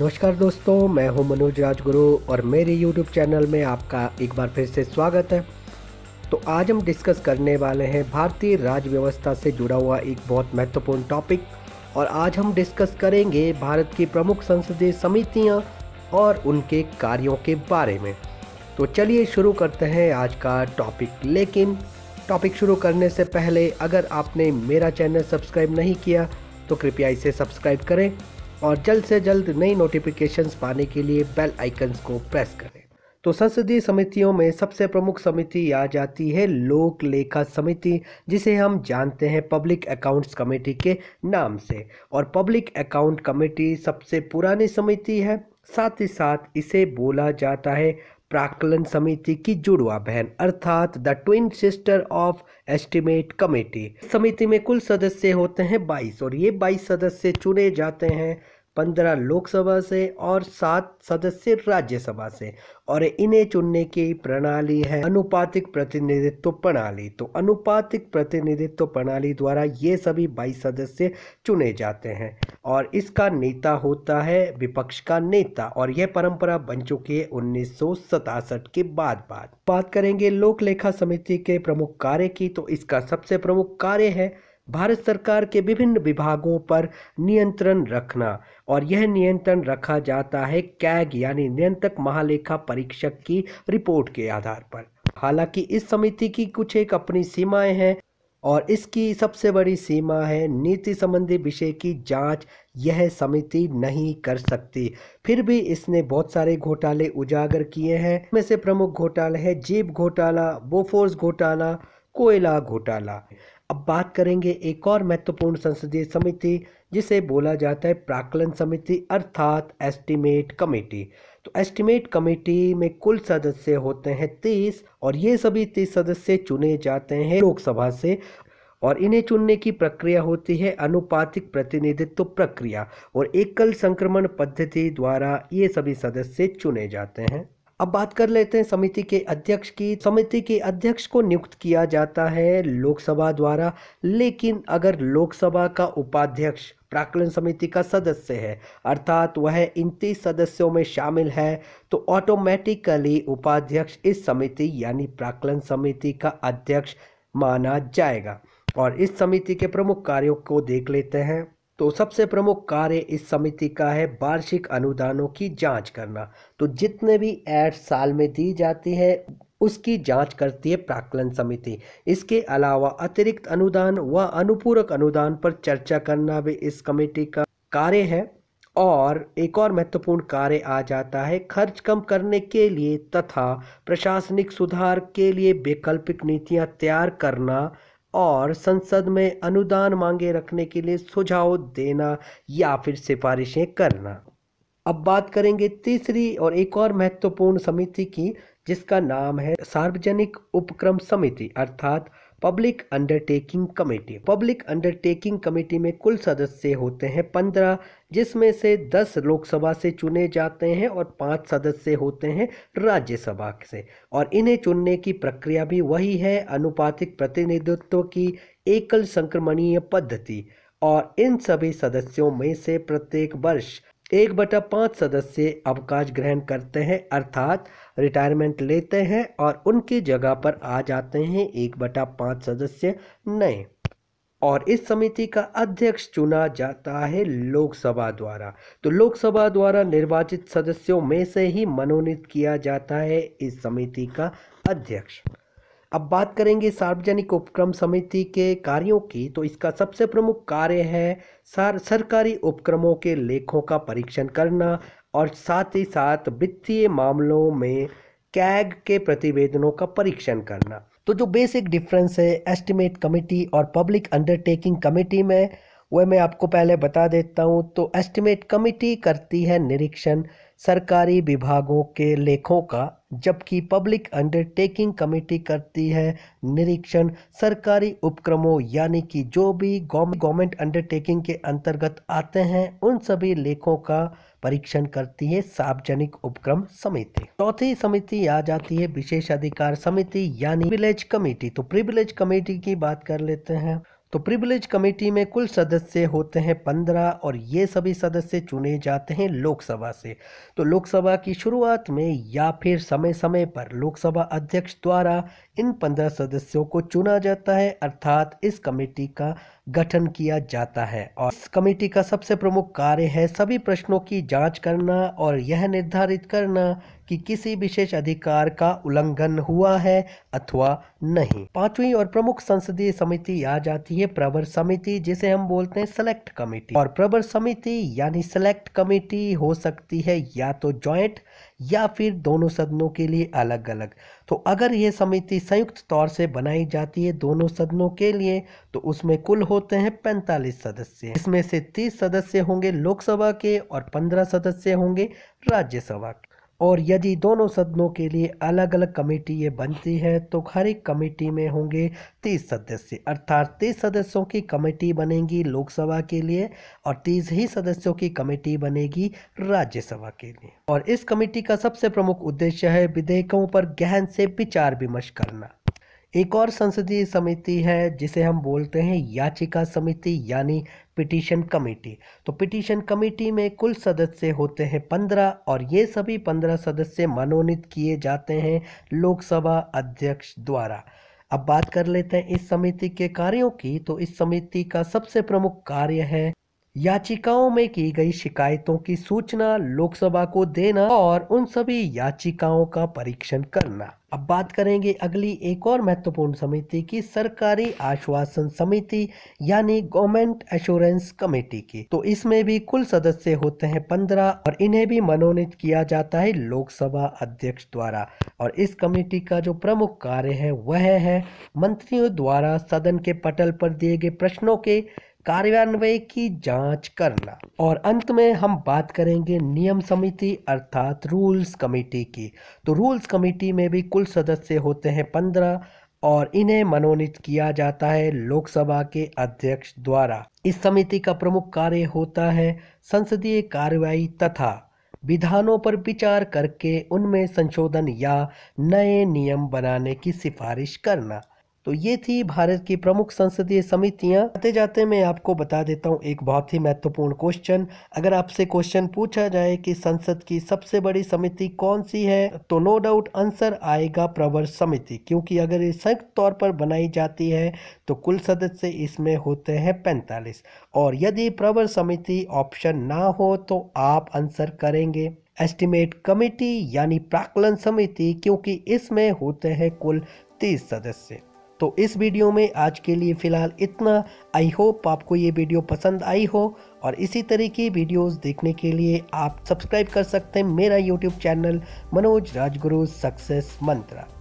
नमस्कार दोस्तों मैं हूं मनोज राजगुरु और मेरे यूट्यूब चैनल में आपका एक बार फिर से स्वागत है तो आज हम डिस्कस करने वाले हैं भारतीय राज व्यवस्था से जुड़ा हुआ एक बहुत महत्वपूर्ण टॉपिक और आज हम डिस्कस करेंगे भारत की प्रमुख संसदीय समितियाँ और उनके कार्यों के बारे में तो चलिए शुरू करते हैं आज का टॉपिक लेकिन टॉपिक शुरू करने से पहले अगर आपने मेरा चैनल सब्सक्राइब नहीं किया तो कृपया इसे सब्सक्राइब करें और जल्द से जल्द नई नोटिफिकेशंस पाने के लिए बेल आइकन्स को प्रेस करें तो संसदीय समितियों में सबसे प्रमुख समिति आ जाती है लोक लेखा समिति जिसे हम जानते हैं पब्लिक अकाउंट्स कमेटी के नाम से और पब्लिक अकाउंट कमेटी सबसे पुरानी समिति है साथ ही साथ इसे बोला जाता है प्राकलन समिति की जुड़वा बहन अर्थात the twin sister of estimate committee समिति में कुल सदस्य होते हैं 22 और ये 22 सदस्य चुने जाते हैं पंद्रह लोकसभा से और सात सदस्य राज्यसभा से और इन्हें चुनने की प्रणाली है अनुपातिक प्रतिनिधित्व प्रणाली तो अनुपातिक प्रतिनिधित्व प्रणाली द्वारा ये सभी बाईस सदस्य चुने जाते हैं और इसका नेता होता है विपक्ष का नेता और यह परंपरा बन चुकी है उन्नीस के बाद बाद बात करेंगे लोक लेखा समिति के प्रमुख कार्य की तो इसका सबसे प्रमुख कार्य है भारत सरकार के विभिन्न विभागों पर नियंत्रण रखना और यह नियंत्रण रखा जाता है कैग यानी नियंत्रक महालेखा परीक्षक की रिपोर्ट के आधार पर हालांकि इस समिति की कुछ एक अपनी सीमाएं हैं और इसकी सबसे बड़ी सीमा है नीति संबंधी विषय की जांच यह समिति नहीं कर सकती फिर भी इसने बहुत सारे घोटाले उजागर किए हैं इनमें से प्रमुख घोटाले हैं जीप घोटाला बोफोर्स घोटाला कोयला घोटाला अब बात करेंगे एक और महत्वपूर्ण संसदीय समिति जिसे बोला जाता है प्राकलन समिति अर्थात एस्टीमेट कमेटी तो एस्टीमेट कमेटी में कुल सदस्य होते हैं तीस और ये सभी तीस सदस्य चुने जाते हैं लोकसभा से और इन्हें चुनने की प्रक्रिया होती है अनुपातिक प्रतिनिधित्व प्रक्रिया और एकल संक्रमण पद्धति द्वारा ये सभी सदस्य चुने जाते हैं अब बात कर लेते हैं समिति के अध्यक्ष की समिति के अध्यक्ष को नियुक्त किया जाता है लोकसभा द्वारा लेकिन अगर लोकसभा का उपाध्यक्ष प्राकलन समिति का सदस्य है अर्थात वह इन तीस सदस्यों में शामिल है तो ऑटोमेटिकली उपाध्यक्ष इस समिति यानी प्राकलन समिति का अध्यक्ष माना जाएगा और इस समिति के प्रमुख कार्यों को देख लेते हैं तो सबसे प्रमुख कार्य इस समिति का है वार्षिक अनुदानों की जांच करना तो जितने भी एड साल में दी जाती है उसकी जांच करती है प्राकलन समिति इसके अलावा अतिरिक्त अनुदान व अनुपूरक अनुदान पर चर्चा करना भी इस कमेटी का कार्य है और एक और महत्वपूर्ण कार्य आ जाता है खर्च कम करने के लिए तथा प्रशासनिक सुधार के लिए वैकल्पिक नीतियां तैयार करना और संसद में अनुदान मांगे रखने के लिए सुझाव देना या फिर सिफारिशें करना अब बात करेंगे तीसरी और एक और महत्वपूर्ण समिति की जिसका नाम है सार्वजनिक उपक्रम समिति अर्थात public undertaking committee public undertaking committee में कुल सदस्य होते हैं पंद्रह जिसमें से दस लोकसभा से चुने जाते हैं और पांच सदस्य होते हैं राज्यसभा से और इन्हें चुनने की प्रक्रिया भी वही है अनुपातिक प्रतिनिधित्व की एकल संक्रमणीय पद्धति और इन सभी सदस्यों में से प्रत्येक वर्ष एक बटा पाँच सदस्य अवकाश ग्रहण करते हैं अर्थात रिटायरमेंट लेते हैं और उनकी जगह पर आ जाते हैं एक बटा पाँच सदस्य नए और इस समिति का अध्यक्ष चुना जाता है लोकसभा द्वारा तो लोकसभा द्वारा निर्वाचित सदस्यों में से ही मनोनीत किया जाता है इस समिति का अध्यक्ष अब बात करेंगे सार्वजनिक उपक्रम समिति के कार्यों की तो इसका सबसे प्रमुख कार्य है सर सरकारी उपक्रमों के लेखों का परीक्षण करना और साथ ही साथ वित्तीय मामलों में कैग के प्रतिवेदनों का परीक्षण करना तो जो बेसिक डिफरेंस है एस्टिमेट कमेटी और पब्लिक अंडरटेकिंग कमेटी में वह मैं आपको पहले बता देता हूँ तो एस्टिमेट कमिटी करती है निरीक्षण सरकारी विभागों के लेखों का जबकि पब्लिक अंडरटेकिंग कमेटी करती है निरीक्षण सरकारी उपक्रमों यानी कि जो भी गवर्नमेंट अंडरटेकिंग के अंतर्गत आते हैं उन सभी लेखों का परीक्षण करती है सार्वजनिक उपक्रम समिति चौथी समिति आ जाती है विशेष अधिकार समिति यानी प्रिविलेज कमेटी तो प्रिविलेज कमेटी की बात कर लेते हैं तो प्रिविलेज कमेटी में कुल सदस्य होते हैं पंद्रह और ये सभी सदस्य चुने जाते हैं लोकसभा से तो लोकसभा की शुरुआत में या फिर समय समय पर लोकसभा अध्यक्ष द्वारा इन पंद्रह सदस्यों को चुना जाता है अर्थात इस कमेटी का गठन किया जाता है और इस कमेटी का सबसे प्रमुख कार्य है सभी प्रश्नों की जांच करना और यह निर्धारित करना कि किसी विशेष अधिकार का उल्लंघन हुआ है अथवा नहीं पांचवी और प्रमुख संसदीय समिति आ जाती है प्रवर समिति जिसे हम बोलते हैं सेलेक्ट कमेटी और प्रवर समिति यानी सेलेक्ट कमेटी हो सकती है या तो ज्वाइंट या फिर दोनों सदनों के लिए अलग अलग तो अगर ये समिति संयुक्त तौर से बनाई जाती है दोनों सदनों के लिए तो उसमें कुल होते हैं पैंतालीस सदस्य इसमें से तीस सदस्य होंगे लोकसभा के और पंद्रह सदस्य होंगे राज्यसभा के और यदि दोनों सदनों के लिए अलग अलग कमेटी ये बनती है तो हर एक कमेटी में होंगे तीस सदस्य अर्थात तीस सदस्यों की कमेटी बनेगी लोकसभा के लिए और तीस ही सदस्यों की कमेटी बनेगी राज्यसभा के लिए और इस कमेटी का सबसे प्रमुख उद्देश्य है विधेयकों पर गहन से विचार विमर्श करना एक और संसदीय समिति है जिसे हम बोलते हैं याचिका समिति यानी पिटीशन कमेटी तो पिटीशन कमेटी में कुल सदस्य होते हैं पंद्रह और ये सभी पंद्रह सदस्य मनोनीत किए जाते हैं लोकसभा अध्यक्ष द्वारा अब बात कर लेते हैं इस समिति के कार्यों की तो इस समिति का सबसे प्रमुख कार्य है याचिकाओं में की गई शिकायतों की सूचना लोकसभा को देना और उन सभी याचिकाओं का परीक्षण करना अब बात करेंगे अगली एक और महत्वपूर्ण समिति की सरकारी आश्वासन समिति यानी गवर्नमेंट एश्योरेंस कमेटी की तो इसमें भी कुल सदस्य होते हैं पंद्रह और इन्हें भी मनोनीत किया जाता है लोकसभा अध्यक्ष द्वारा और इस कमेटी का जो प्रमुख कार्य है वह है मंत्रियों द्वारा सदन के पटल पर दिए गए प्रश्नों के कार्यान्वयन की जांच करना और अंत में हम बात करेंगे नियम समिति अर्थात रूल्स कमेटी की तो रूल्स कमेटी में भी कुल सदस्य होते हैं पंद्रह और इन्हें मनोनीत किया जाता है लोकसभा के अध्यक्ष द्वारा इस समिति का प्रमुख कार्य होता है संसदीय कार्रवाई तथा विधानों पर विचार करके उनमें संशोधन या नए नियम बनाने की सिफारिश करना तो ये थी भारत की प्रमुख संसदीय समितियां आते जाते मैं आपको बता देता हूँ एक बहुत ही महत्वपूर्ण क्वेश्चन अगर आपसे क्वेश्चन पूछा जाए कि संसद की सबसे बड़ी समिति कौन सी है तो नो डाउट आंसर आएगा प्रवर समिति क्योंकि अगर ये संयुक्त तौर पर बनाई जाती है तो कुल सदस्य इसमें होते हैं पैंतालीस और यदि प्रवर समिति ऑप्शन ना हो तो आप आंसर करेंगे एस्टिमेट कमिटी यानी प्राकलन समिति क्योंकि इसमें होते हैं कुल तीस सदस्य तो इस वीडियो में आज के लिए फ़िलहाल इतना आई होप आपको ये वीडियो पसंद आई हो और इसी तरह की वीडियोस देखने के लिए आप सब्सक्राइब कर सकते हैं मेरा YouTube channel Manoj Rajguru success मंत्रा